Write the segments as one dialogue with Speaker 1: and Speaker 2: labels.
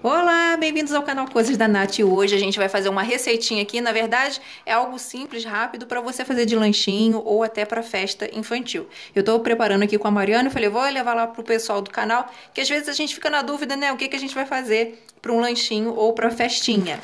Speaker 1: Olá, bem-vindos ao canal Coisas da Nath. Hoje a gente vai fazer uma receitinha aqui, na verdade é algo simples, rápido, para você fazer de lanchinho ou até para festa infantil. Eu estou preparando aqui com a Mariana, falei, vou levar lá pro pessoal do canal, que às vezes a gente fica na dúvida, né, o que, que a gente vai fazer para um lanchinho ou para festinha.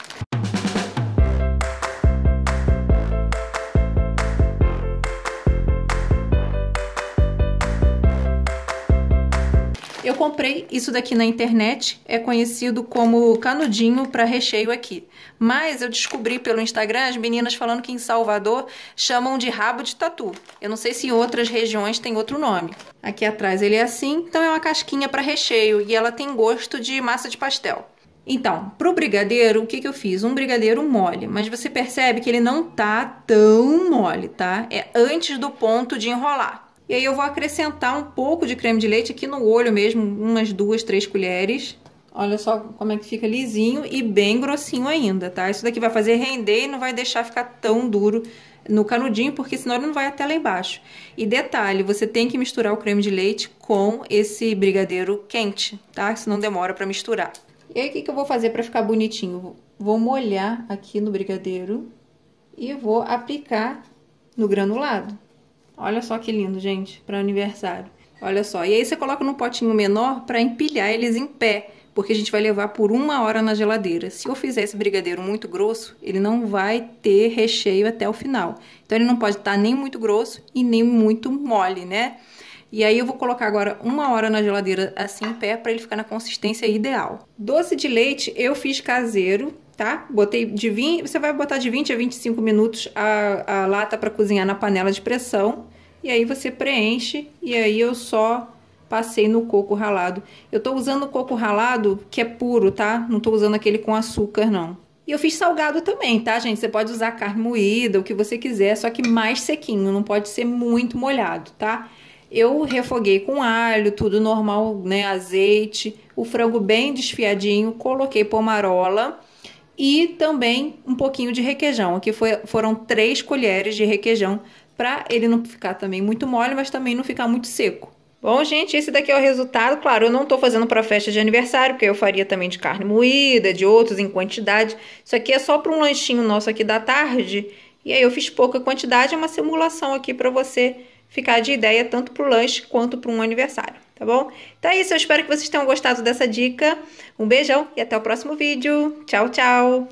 Speaker 1: Eu comprei isso daqui na internet, é conhecido como canudinho para recheio aqui. Mas eu descobri pelo Instagram as meninas falando que em Salvador chamam de rabo de tatu. Eu não sei se em outras regiões tem outro nome. Aqui atrás ele é assim, então é uma casquinha para recheio e ela tem gosto de massa de pastel. Então, para o brigadeiro, o que, que eu fiz? Um brigadeiro mole, mas você percebe que ele não tá tão mole, tá? É antes do ponto de enrolar. E aí eu vou acrescentar um pouco de creme de leite aqui no olho mesmo, umas duas, três colheres. Olha só como é que fica lisinho e bem grossinho ainda, tá? Isso daqui vai fazer render e não vai deixar ficar tão duro no canudinho, porque senão ele não vai até lá embaixo. E detalhe, você tem que misturar o creme de leite com esse brigadeiro quente, tá? Senão demora pra misturar. E aí, o que, que eu vou fazer pra ficar bonitinho? Vou molhar aqui no brigadeiro e vou aplicar no granulado. Olha só que lindo, gente, para aniversário. Olha só. E aí você coloca no potinho menor para empilhar eles em pé, porque a gente vai levar por uma hora na geladeira. Se eu fizer esse brigadeiro muito grosso, ele não vai ter recheio até o final. Então ele não pode estar tá nem muito grosso e nem muito mole, né? E aí eu vou colocar agora uma hora na geladeira assim em pé para ele ficar na consistência ideal. Doce de leite eu fiz caseiro, tá? Botei de 20, você vai botar de 20 a 25 minutos a, a lata para cozinhar na panela de pressão. E aí você preenche e aí eu só passei no coco ralado. Eu tô usando coco ralado que é puro, tá? Não tô usando aquele com açúcar não. E eu fiz salgado também, tá, gente? Você pode usar carne moída, o que você quiser, só que mais sequinho, não pode ser muito molhado, tá? Eu refoguei com alho, tudo normal, né? Azeite, o frango bem desfiadinho, coloquei pomarola e também um pouquinho de requeijão. Aqui foi, foram três colheres de requeijão para ele não ficar também muito mole, mas também não ficar muito seco. Bom, gente, esse daqui é o resultado. Claro, eu não estou fazendo para festa de aniversário, porque eu faria também de carne moída, de outros em quantidade. Isso aqui é só para um lanchinho nosso aqui da tarde. E aí eu fiz pouca quantidade, é uma simulação aqui para você ficar de ideia tanto para o lanche quanto para um aniversário, tá bom? Então é isso, eu espero que vocês tenham gostado dessa dica. Um beijão e até o próximo vídeo. Tchau, tchau!